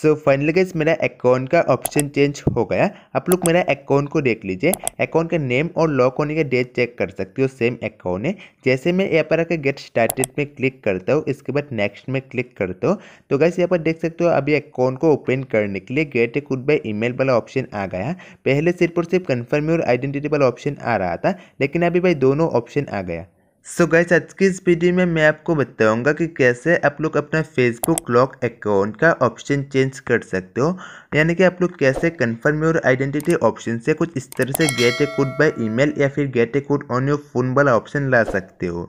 सो finally guys मेरा account का option change हो गया आप लोग मेरा अकाउंट को देख लीजिए अकाउंट का नेम और लॉक होने का डेट चेक कर सकते हो सेम अकाउंट है जैसे मैं यहाँ पर आकर गेट स्टार्टेड में क्लिक करता हूँ इसके बाद नेक्स्ट में क्लिक करता हूँ तो गाइज यहाँ पर देख सकते हो अभी अकाउंट को ओपन करने के लिए get a code by email वाला ऑप्शन आ गया पहले सिर्फ और सिर्फ कन्फर्म और आइडेंटिटी वाला ऑप्शन आ रहा था लेकिन अभी भाई दोनों ऑप्शन आ गया सो so आज की इस वीडियो में मैं आपको बताऊंगा कि कैसे आप लोग अपना फेसबुक लॉक अकाउंट का ऑप्शन चेंज कर सकते हो यानी कि आप लोग कैसे कन्फर्म योर आइडेंटिटी ऑप्शन से कुछ इस तरह से get a code by email या फिर get a code on your phone वाला ऑप्शन ला सकते हो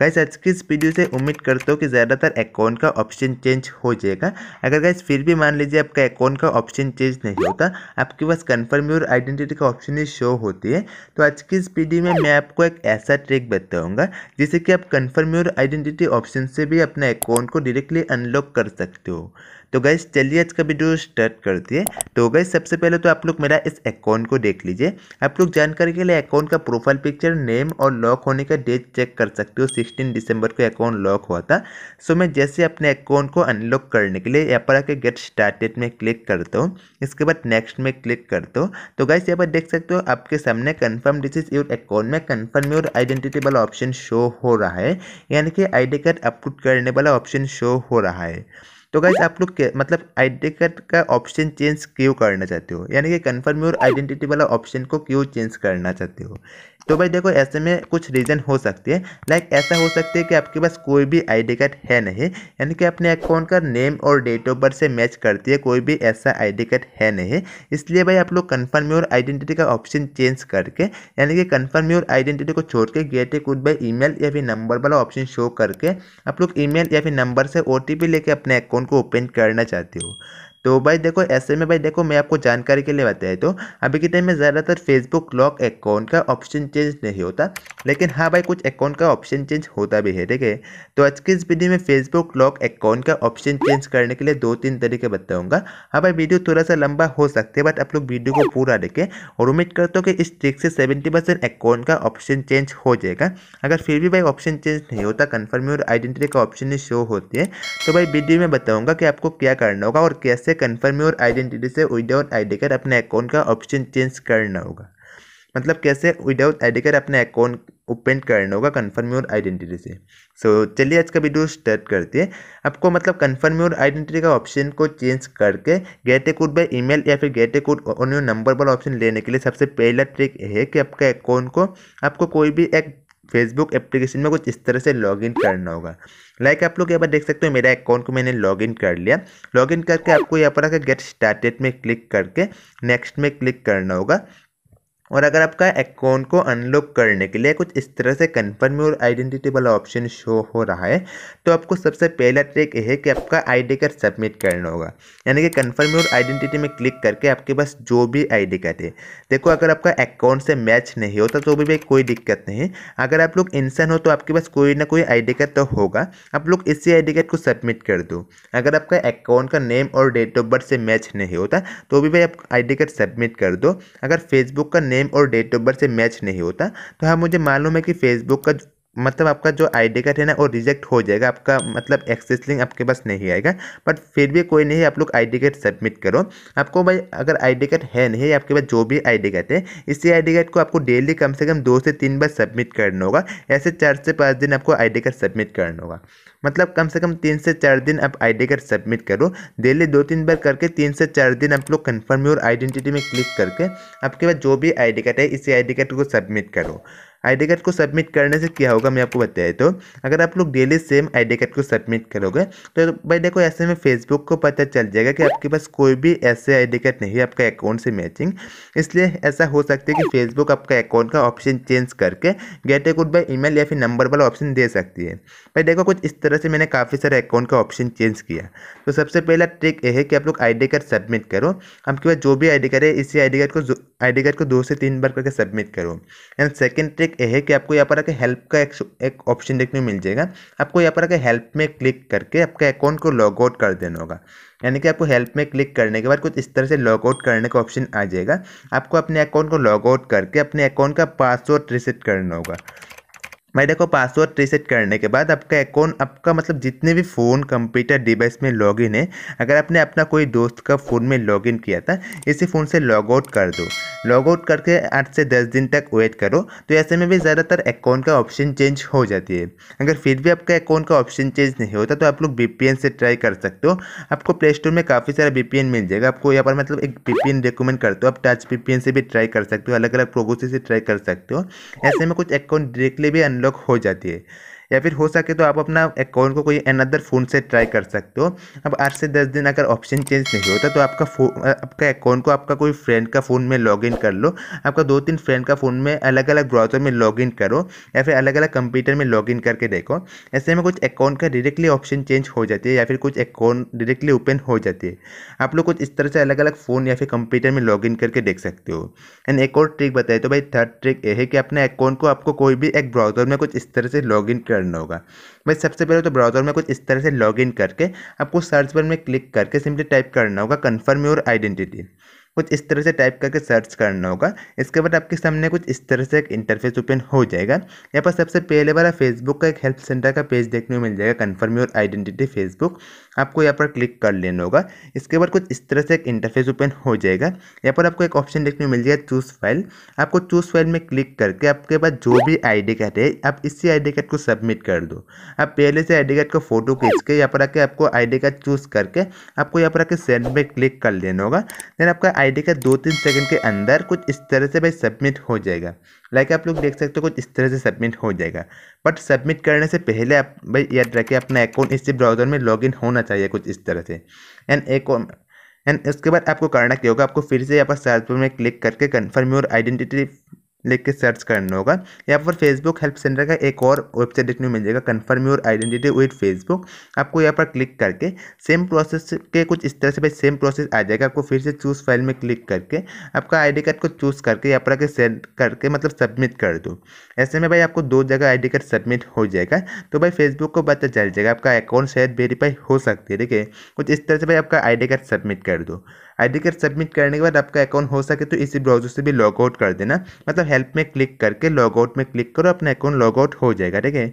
गाइस आज की इस वीडियो से उम्मीद करता हूँ कि ज़्यादातर अकाउंट का ऑप्शन चेंज हो जाएगा अगर गाइस फिर भी मान लीजिए आपका अकाउंट का ऑप्शन चेंज नहीं होता आपके पास कन्फर्म योर आइडेंटिटी का ऑप्शन ही शो होती है तो आज की इस वीडियो में मैं आपको एक ऐसा ट्रिक बताऊँगा जिससे कि आप कन्फर्म योर आइडेंटिटी ऑप्शन से भी अपने अकाउंट को डायरेक्टली अनलॉक कर सकते हो तो गैस चलिए आज का वीडियो स्टार्ट करती है तो गैस सबसे पहले तो आप लोग मेरा इस अकाउंट को देख लीजिए आप लोग जानकारी के लिए अकाउंट का प्रोफाइल पिक्चर नेम और लॉक होने का डेट चेक कर सकते हो सिक्सटीन दिसंबर को अकाउंट लॉक हुआ था सो मैं जैसे अपने अकाउंट को अनलॉक करने के लिए यहाँ पर आके गेट स्टार्टेड में क्लिक करता हूँ इसके बाद नेक्स्ट में क्लिक करता हूँ तो गाइस यहाँ पर देख सकते हो आपके सामने confirm this is your account में कन्फर्म योर आइडेंटिटी वाला ऑप्शन शो हो रहा है यानी कि आई कार्ड अपलोड करने वाला ऑप्शन शो हो रहा है तो गाइज आप लोग मतलब आईडी कार्ड का ऑप्शन चेंज क्यों करना चाहते हो यानी कि कन्फर्म योर आइडेंटिटी वाला ऑप्शन को क्यों चेंज करना चाहते हो तो भाई देखो ऐसे में कुछ रीज़न हो सकती है लाइक ऐसा हो सकता है कि आपके पास कोई भी आईडी कार्ड है नहीं यानी कि अपने अकाउंट का नेम और डेट ऑफ बर्थ से मैच करती है कोई भी ऐसा आईडी कार्ड है नहीं इसलिए भाई आप लोग कन्फर्म योर आइडेंटिटी का ऑप्शन चेंज करके यानी कि कन्फर्म योर आइडेंटिटी को छोड़ के get a code by E या फिर नंबर वाला ऑप्शन शो करके आप लोग ई या फिर नंबर से ओ लेके अपने अकाउंट फ़ोन को ओपन करना चाहते हो तो भाई देखो ऐसे में भाई देखो मैं आपको जानकारी के लिए बताया तो अभी के टाइम में ज़्यादातर फेसबुक लॉक अकाउंट का ऑप्शन चेंज नहीं होता लेकिन हाँ भाई कुछ अकाउंट का ऑप्शन चेंज होता भी है ठीक है तो आज की इस वीडियो में फेसबुक लॉक अकाउंट का ऑप्शन चेंज करने के लिए दो तीन तरीके बताऊँगा हाँ भाई वीडियो थोड़ा सा लंबा हो सकता है बट आप लोग वीडियो को पूरा देखें और उम्मीद करते हो कि इस ट्रिक से सेवेंटी परसेंट अकाउंट का ऑप्शन चेंज हो जाएगा अगर फिर भी भाई ऑप्शन चेंज नहीं होता कन्फर्म और आइडेंटिटी का ऑप्शन ही शो होती है तो भाई वीडियो में बताऊँगा कि आपको क्या करना होगा और कैसे से कन्फर्म योर आइडेंटिटी से विदाउट आई डी कार्ड अपने अकाउंट का ऑप्शन चेंज करना होगा मतलब कैसे विदाउट आई डी कार्ड अपने अकाउंट ओपन करना होगा कन्फर्म योर आइडेंटिटी से सो so, चलिए आज का वीडियो स्टार्ट करते हैं आपको मतलब कन्फर्म योर आइडेंटिटी का ऑप्शन को चेंज करके get a code by email या फिर get a code on your number वाला ऑप्शन लेने के लिए सबसे पहला ट्रिक है कि आपका अकाउंट को आपको कोई भी एक फेसबुक एप्लीकेशन में कुछ इस तरह से लॉगिन करना होगा लाइक like आप लोग यहाँ पर देख सकते हो मेरा अकाउंट को मैंने लॉगिन कर लिया लॉगिन करके आपको यहाँ पर आकर गेट स्टार्टेड में क्लिक करके नेक्स्ट में क्लिक करना होगा और अगर आपका अकाउंट को अनलॉक करने के लिए कुछ इस तरह से कन्फर्म और आइडेंटिटी वाला ऑप्शन शो हो रहा है तो आपको सबसे पहला ट्रिक यह है कि आपका आईडी कार्ड सबमिट करना होगा यानी कि कन्फर्म और आइडेंटिटी में क्लिक करके आपके पास जो भी आईडी कार्ड है देखो अगर आपका अकाउंट से मैच नहीं होता तो भी भाई कोई दिक्कत नहीं अगर आप लोग इंसान हो तो आपके पास कोई ना कोई आई कार्ड तो होगा आप लोग इसी आई कार्ड को सबमिट कर दो अगर आपका अकाउंट का नेम और डेट ऑफ बर्थ से मैच नहीं होता तो भी भाई आप आई कार्ड सबमिट कर दो अगर फेसबुक का नेम नेम और डेट ऑफ बर्थ से मैच नहीं होता तो हाँ मुझे मालूम है कि फेसबुक का मतलब आपका जो आई डी कार्ड है ना वो रिजेक्ट हो जाएगा आपका मतलब एक्सेस लिंक आपके पास नहीं आएगा बट फिर भी कोई नहीं आप लोग आई डी कार्ड सबमिट करो आपको भाई अगर आई डी कार्ड है नहीं आपके पास जो भी आई डी कार्ड है इसी आई डी कार्ड को आपको डेली कम से कम दो से तीन बार सबमिट करना होगा ऐसे चार से पाँच दिन आपको आई डी कार्ड सबमिट करना होगा मतलब कम से कम तीन से चार दिन आप आई डी कार्ड सबमिट करो डेली दो तीन बार करके तीन से चार दिन आप लोग कन्फर्म योर आइडेंटिटी में क्लिक करके आपके पास जो भी आई डी कार्ड है इसी आई डी कार्ड को सबमिट करो आई कार्ड को सबमिट करने से क्या होगा मैं आपको बताया तो अगर आप लोग डेली सेम आई कार्ड को सबमिट करोगे तो भाई देखो ऐसे में फेसबुक को पता चल जाएगा कि आपके पास कोई भी ऐसे आई कार्ड नहीं है आपका अकाउंट से मैचिंग इसलिए ऐसा हो सकता है कि फेसबुक आपका अकाउंट का ऑप्शन चेंज करके get a code by email या फिर नंबर वाला ऑप्शन दे सकती है भाई देखो कुछ इस तरह से मैंने काफ़ी सारे अकाउंट का ऑप्शन चेंज किया तो सबसे पहला ट्रिक ये है कि आप लोग आई कार्ड सबमिट करो आपके पास जो भी आई कार्ड है इसी आई कार्ड को आई कार्ड को दो से तीन बार करके सबमिट करो एंड सेकेंड ट्रिक एक ये है कि आपको यहाँ पर आके हेल्प का एक एक ऑप्शन देखने मिल जाएगा आपको यहाँ पर आके हेल्प में क्लिक करके आपके अकाउंट को लॉग आउट कर देना होगा यानी कि आपको हेल्प में क्लिक करने के बाद कुछ इस तरह से लॉग आउट करने का ऑप्शन आ जाएगा आपको अपने अकाउंट को लॉग आउट करके अपने अकाउंट का पासवर्ड रिसेट करना होगा भाई देखो पासवर्ड रीसेट करने के बाद आपका अकाउंट आपका मतलब जितने भी फ़ोन कंप्यूटर डिवाइस में लॉगिन है अगर आपने अपना कोई दोस्त का फ़ोन में लॉगिन किया था इसी फ़ोन से लॉग आउट कर दो लॉग आउट करके आठ से दस दिन तक वेट करो तो ऐसे में भी ज़्यादातर अकाउंट का ऑप्शन चेंज हो जाती है अगर फिर भी आपका अकाउंट का ऑप्शन चेंज नहीं होता तो आप लोग बी से ट्राई कर सकते हो आपको प्ले स्टोर में काफ़ी सारा बी मिल जाएगा आपको यहाँ पर मतलब एक वी रिकमेंड करते हो आप टच बी से भी ट्राई कर सकते हो अलग अलग प्रोगोसी से ट्राई कर सकते हो ऐसे में कुछ अकाउंट डायरेक्टली भी अनलॉक हो जाती है या फिर हो सके तो आप अपना अकाउंट को कोई अनदर फ़ोन से ट्राई कर सकते हो अब आठ से दस दिन अगर ऑप्शन चेंज नहीं होता तो आपका आपका अकाउंट को आपका कोई फ्रेंड का फ़ोन में लॉग इन कर लो आपका दो तीन फ्रेंड का फ़ोन में अलग अलग ब्राउज़र में लॉग इन करो या फिर अलग अलग कंप्यूटर में लॉग इन करके देखो ऐसे में कुछ अकाउंट का डायरेक्टली ऑप्शन चेंज हो जाती है या फिर कुछ अकाउंट डायरेक्टली ओपन हो जाती है आप लोग कुछ इस तरह से अलग अलग फ़ोन या फिर कंप्यूटर में लॉग इन करके देख सकते हो एंड एक और ट्रिक बताए तो भाई थर्ड ट्रिक ये है कि अपने अकाउंट को आपको कोई भी एक ब्राउज़र में कुछ इस तरह से लॉग इन कर करना होगा भाई सबसे पहले तो ब्राउज़र में कुछ इस तरह से लॉग करके आपको सर्च पर में क्लिक करके सिंपली टाइप करना होगा कन्फर्म योर आइडेंटिटी कुछ इस तरह से टाइप करके सर्च करना होगा इसके बाद आपके सामने कुछ इस तरह से एक इंटरफेस ओपन हो जाएगा यहाँ पर सबसे पहले वाला फेसबुक का एक हेल्प सेंटर का पेज देखने को मिल जाएगा कन्फर्म योर आइडेंटिटी फेसबुक आपको यहाँ पर क्लिक कर लेना होगा इसके बाद कुछ इस तरह से एक इंटरफेस ओपन हो जाएगा यहाँ पर आपको एक ऑप्शन देखने को मिल जाएगा चूज़ फाइल आपको चूज़ फाइल में क्लिक करके आपके पास जो भी आई कार्ड है आप इसी आई कार्ड को सबमिट कर दो आप पहले से आई कार्ड को फोटो खींच के यहाँ पर आके आपको आई कार्ड चूज़ करके आपको यहाँ पर आके सेंड में क्लिक कर लेना होगा देन आपका आई आईडी का दो तीन सेकंड के अंदर कुछ इस तरह से भाई सबमिट हो जाएगा लाइक आप लोग देख सकते हो कुछ इस तरह से सबमिट हो जाएगा बट सबमिट करने से पहले आप भाई याद रखिए अपना अकाउंट इसी ब्राउज़र में लॉगिन होना चाहिए कुछ इस तरह से एंड एक एंड उसके बाद आपको करना क्या होगा आपको फिर से यहाँ पर सर्च पर में क्लिक करके कन्फर्म योर आइडेंटिटी लिख के सर्च करना होगा यहाँ पर फेसबुक हेल्प सेंटर का एक और वेबसाइट देखने को मिल जाएगा confirm your identity with Facebook आपको यहाँ पर क्लिक करके सेम प्रोसेस के कुछ इस तरह से भाई सेम प्रोसेस आ जाएगा आपको फिर से चूज़ फाइल में क्लिक करके आपका आईडी कार्ड को चूज़ करके यहाँ पर आके सेंड करके मतलब सबमिट कर दो ऐसे में भाई आपको दो जगह आई कार्ड सबमिट हो जाएगा तो भाई फेसबुक को पता चल जाएगा आपका अकाउंट शायद वेरीफाई हो सकती है ठीक है कुछ इस तरह से भाई आपका आई कार्ड सबमिट कर दो आईडी कार्ड सबमिट करने के बाद आपका अकाउंट हो सके तो इसी ब्राउजर से भी लॉग आउट कर देना मतलब हेल्प में क्लिक करके लॉग आउट में क्लिक करो अपना अकाउंट लॉग आउट हो जाएगा ठीक है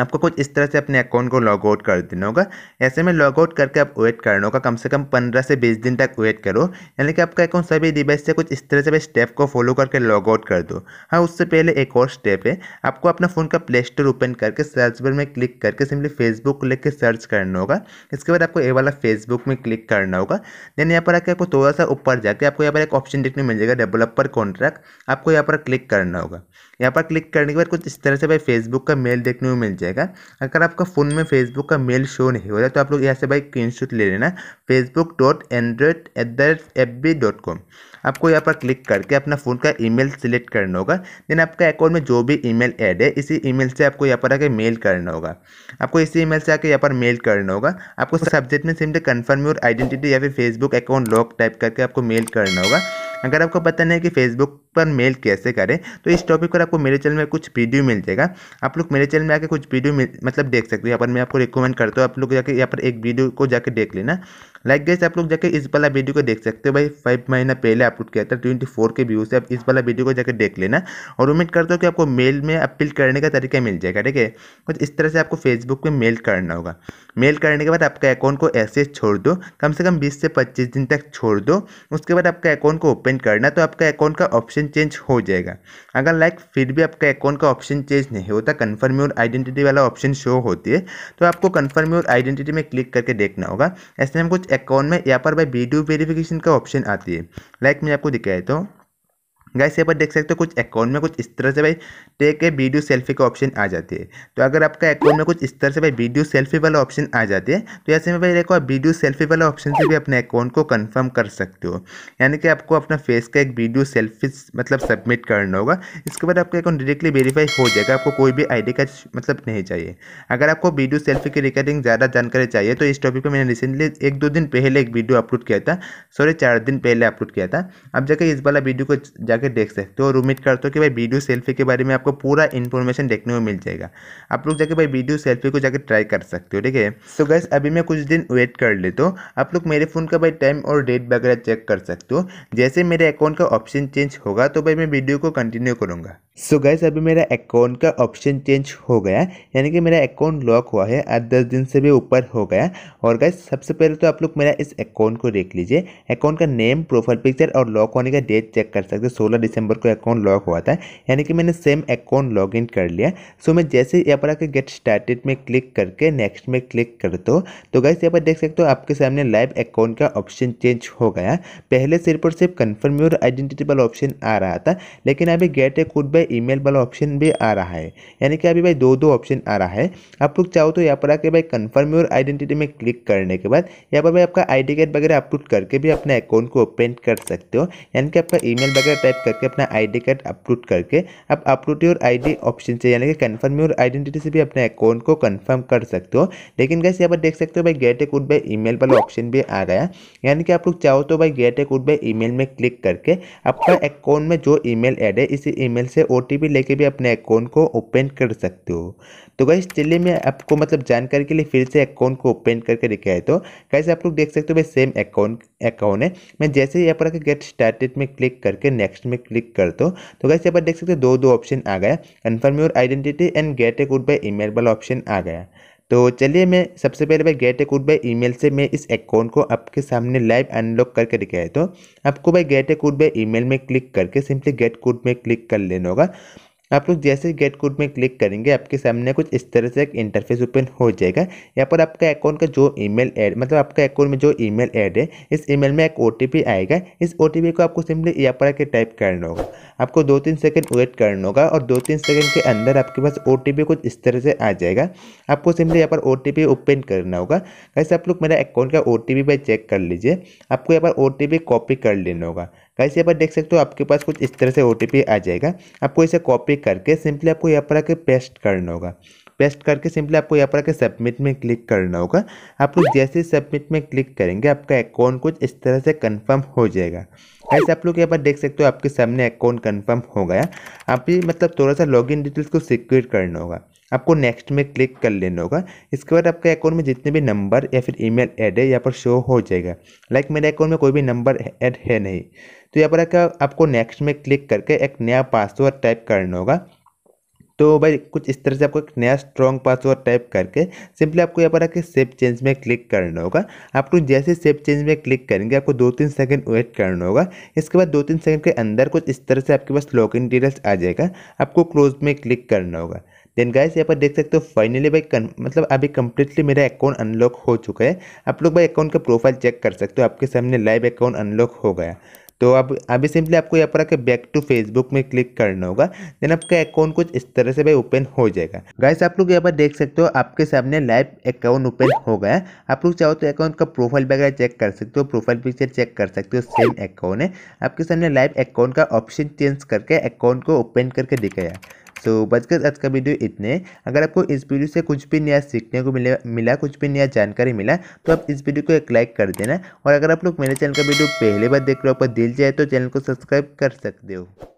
आपको कुछ इस तरह से अपने अकाउंट को लॉग आउट कर देना होगा ऐसे में लॉग आउट करके आप वेट करना होगा कम से कम पंद्रह से बीस दिन तक वेट करो यानी कि आपका अकाउंट सभी डिवाइस से कुछ इस तरह से स्टेप को फॉलो करके लॉग आउट कर दो हाँ उससे पहले एक और स्टेप है आपको अपना फ़ोन का प्ले स्टोर ओपन करके सर्च बार में क्लिक करके सिंपली फेसबुक को लेकर सर्च करना होगा इसके बाद आपको ये वाला फेसबुक में क्लिक करना होगा देन यहाँ पर आके आपको थोड़ा सा ऊपर जाके आपको यहाँ पर एक ऑप्शन देखने मिल जाएगा डेवलपर कॉन्ट्रैक्ट आपको यहाँ पर क्लिक करना होगा यहाँ पर क्लिक करने के बाद कुछ इस तरह से भाई फेसबुक का मेल देखने को मिल जाएगा अगर आपका फ़ोन में फेसबुक का मेल शो नहीं हो रहा तो आप लोग यहाँ से भाई क्रीन ले लेना Facebook dot Android at the rate F B dot com आपको यहाँ पर क्लिक करके अपना फ़ोन का ईमेल सिलेक्ट करना होगा देन आपका अकाउंट में जो भी ईमेल ऐड है इसी ईमेल से आपको यहाँ पर आके मेल करना होगा आपको इसी ईमेल से आके यहाँ पर मेल करना होगा आपको सब्जेक्ट में सिमटे कन्फर्म योर आइडेंटिटी या फिर फेसबुक अकाउंट लॉक टाइप करके आपको मेल करना होगा अगर आपको पता नहीं कि फेसबुक पर मेल कैसे करें तो इस टॉपिक पर आपको मेरे चैनल में कुछ वीडियो मिल जाएगा आप लोग मेरे चैनल में आके कुछ वीडियो मतलब देख सकते हो यहाँ पर मैं आपको रिकमेंड करता हूँ आप लोग जाके यहाँ पर एक वीडियो को जाके देख लेना लाइक like गैस आप लोग जाकर इस वाला वीडियो को देख सकते हो भाई फाइव महीना पहले अपलोड किया था ट्वेंटी फोर के व्यू से आप इस वाला वीडियो को जाकर देख लेना और उम्मीद करता हूँ कि आपको मेल में अपील करने का तरीका मिल जाएगा ठीक है कुछ इस तरह से आपको फेसबुक पर मेल करना होगा मेल करने के बाद आपका अकाउंट को ऐसे छोड़ दो कम से कम बीस से पच्चीस दिन तक छोड़ दो उसके बाद आपका अकाउंट को ओपन करना तो आपका अकाउंट का ऑप्शन चेंज हो जाएगा अगर लाइक फिर भी आपका अकाउंट का ऑप्शन चेंज नहीं होता कन्फर्म योर आइडेंटिटी वाला ऑप्शन शो होती है तो आपको कन्फर्म योर आइडेंटिटी में क्लिक करके देखना होगा ऐसे में कुछ अकाउंट में यहाँ पर भाई वीडियो वेरिफिकेशन का ऑप्शन आती है लाइक मैं आपको दिखाया तो गाइस यहाँ पर देख सकते हो कुछ अकाउंट में कुछ इस तरह से भाई टेक ए वीडियो सेल्फी का ऑप्शन आ जाती है तो अगर आपका अकाउंट में कुछ इस तरह से भाई वीडियो सेल्फी वाला ऑप्शन आ जाती है तो ऐसे में भाई देखो आप वीडियो सेल्फी वाला ऑप्शन से भी अपने अकाउंट को कन्फर्म कर सकते हो यानी कि आपको अपना फेस का एक वीडियो सेल्फी मतलब सबमिट करना होगा इसके बाद आपका अकाउंट डायरेक्टली वेरीफाई हो जाएगा आपको कोई भी आईडी का मतलब नहीं चाहिए अगर आपको वीडियो सेल्फी की रिगार्डिंग ज़्यादा जानकारी चाहिए तो इस टॉपिक पर मैंने रिसेंटली एक दो दिन पहले एक वीडियो अपलोड किया था सॉरी चार दिन पहले अपलोड किया था अब जाकर इस वाला वीडियो को जाकर जाकर देख सकते हो और उम्मीद करते हो कि भाई वीडियो सेल्फी के बारे में आपको पूरा इन्फॉर्मेशन देखने को मिल जाएगा आप लोग जाके भाई वीडियो सेल्फी को जाकर ट्राई कर सकते हो ठीक है तो गैस अभी मैं कुछ दिन वेट कर लेता हूँ आप लोग मेरे फ़ोन का भाई टाइम और डेट वगैरह चेक कर सकते हो जैसे मेरे अकाउंट का ऑप्शन चेंज होगा तो भाई मैं वीडियो को कंटिन्यू करूँगा सो so गैस अभी मेरा अकाउंट का ऑप्शन चेंज हो गया यानी कि मेरा अकाउंट लॉक हुआ है आज दस दिन से भी ऊपर हो गया और गैस सबसे पहले तो आप लोग मेरा इस अकाउंट को देख लीजिए अकाउंट का नेम प्रोफाइल पिक्चर और लॉक होने का डेट चेक कर सकते हैं सोलह दिसंबर को अकाउंट लॉक हुआ था यानी कि मैंने सेम अकाउंट लॉग इन कर लिया सो मैं जैसे यहाँ पर आकर गेट स्टार्टेड में क्लिक करके नेक्स्ट में क्लिक कर दो तो गैस यहाँ पर देख सकते हो आपके सामने लाइव अकाउंट का ऑप्शन चेंज हो गया पहले सिर्फ और सिर्फ कन्फर्म योर आइडेंटिटी वाला ऑप्शन आ रहा था लेकिन अभी गेट ए कुड बाई भाई ईमेल वाला ऑप्शन भी आ रहा है यानी कि अभी भाई दो दो ऑप्शन आ रहा है आप लोग चाहो तो यहाँ पर आके भाई कन्फर्म योर आइडेंटिटी में क्लिक करने के बाद यहाँ पर भाई आपका आई कार्ड वगैरह अपलोड करके भी अपने अकाउंट को ओपन कर सकते हो यानी कि आपका ईमेल वगैरह टाइप करके अपना आई कार्ड अपलोड करके आप अपलोड योर आई ऑप्शन से यानी कि कन्फर्म योर आइडेंटिटी से भी अपने अकाउंट को कन्फर्म कर सकते हो लेकिन कैसे यहाँ पर देख सकते हो भाई get a code by E वाला ऑप्शन भी आ गया यानी कि आप लोग चाहो तो भाई get a code by E में क्लिक करके आपका अकाउंट में जो ई ऐड है इसी ई से ओ ओ लेके भी अपने अकाउंट को ओपन कर सकते हो तो गाइस चलिए मैं आपको मतलब जानकारी के लिए फिर से अकाउंट को ओपन करके लेके आए तो कैसे आप लोग देख सकते हो भाई सेम अकाउंट अकाउंट है मैं जैसे ही यहाँ पर आकर गेट स्टार्टेड में क्लिक करके नेक्स्ट में क्लिक कर दो तो कैसे यहाँ पर देख सकते हो दो दो ऑप्शन आ गया confirm your identity and get a code by email वाला ऑप्शन आ गया तो चलिए मैं सबसे पहले भाई get a code by email से मैं इस अकाउंट को आपके सामने लाइव अनलॉक करके दिखाया तो आपको भाई get a code by email में क्लिक करके सिंपली गेट कोड में क्लिक कर लेना होगा आप लोग जैसे गेट कोड में क्लिक करेंगे आपके सामने कुछ इस तरह से एक इंटरफेस ओपन हो जाएगा यहाँ पर आपका अकाउंट का जो ईमेल ऐड मतलब आपका अकाउंट में जो ईमेल ऐड है इस ईमेल में एक ओ आएगा इस ओ को आपको सिंपली यहाँ पर आके टाइप करना होगा आपको दो तीन सेकेंड वेट करना होगा और दो तीन सेकेंड के अंदर आपके पास ओ कुछ इस तरह से आ जाएगा आपको सिंपली यहाँ पर ओ ओपन करना होगा कैसे आप लोग मेरा अकाउंट का ओ टी चेक कर लीजिए आपको यहाँ पर ओ कॉपी कर लेना होगा कैसे यहाँ पर देख सकते हो आपके पास कुछ इस तरह से ओ आ जाएगा आपको इसे कॉपी करके सिंपली आपको यहाँ पर आके पेस्ट करना होगा पेस्ट करके सिंपली आपको यहाँ पर आके सबमिट में क्लिक करना होगा आप लोग जैसे सबमिट में क्लिक करेंगे आपका अकाउंट कुछ इस तरह से कंफर्म हो जाएगा ऐसे आप लोग यहाँ पर देख सकते हो आपके सामने अकाउंट कंफर्म हो गया आप भी मतलब थोड़ा सा लॉगिन डिटेल्स को सिक्योर करना होगा आपको नेक्स्ट में क्लिक कर लेना होगा इसके बाद आपके अकाउंट में जितने भी नंबर या फिर ईमेल ऐड है यहाँ पर शो हो जाएगा लाइक मेरे अकाउंट में कोई भी नंबर ऐड है नहीं तो यहाँ पर आपको नेक्स्ट में क्लिक करके एक नया पासवर्ड टाइप करना होगा तो भाई कुछ इस तरह से आपको एक नया स्ट्रॉन्ग पासवर्ड टाइप करके सिंपली आपको यहाँ पर आके सेव चेंज में क्लिक करना होगा आपको जैसे सेव चेंज में क्लिक करेंगे आपको दो तीन सेकंड वेट करना होगा इसके बाद दो तीन सेकंड के अंदर कुछ इस तरह से आपके पास लॉगिन डिटेल्स आ जाएगा आपको क्लोज में क्लिक करना होगा देन गाइस यहाँ पर देख सकते हो फाइनली भाई कन, मतलब अभी कम्प्लीटली मेरा अकाउंट अनलॉक हो चुका है आप लोग भाई अकाउंट का प्रोफाइल चेक कर सकते हो आपके सामने लाइव अकाउंट अनलॉक हो गया तो अब अभी सिंपली आपको यहाँ पर आके बैक टू फेसबुक में क्लिक करना होगा देन आपका अकाउंट कुछ इस तरह से भाई ओपन हो जाएगा गाइस आप लोग यहाँ पर देख सकते हो आपके सामने लाइव अकाउंट ओपन हो गया आप लोग चाहो तो अकाउंट का प्रोफाइल वगैरह चेक कर सकते हो प्रोफाइल पिक्चर चेक कर सकते हो सेम अकाउंट है आपके सामने लाइव अकाउंट का ऑप्शन चेंज करके अकाउंट को ओपन करके दिखाया तो बचकर आज का वीडियो इतने अगर आपको इस वीडियो से कुछ भी नया सीखने को मिले मिला कुछ भी नया जानकारी मिला तो आप इस वीडियो को एक लाइक कर देना और अगर आप लोग मेरे चैनल का वीडियो पहले बार देख रहे हो आपका दिल जाए तो चैनल को सब्सक्राइब कर सकते हो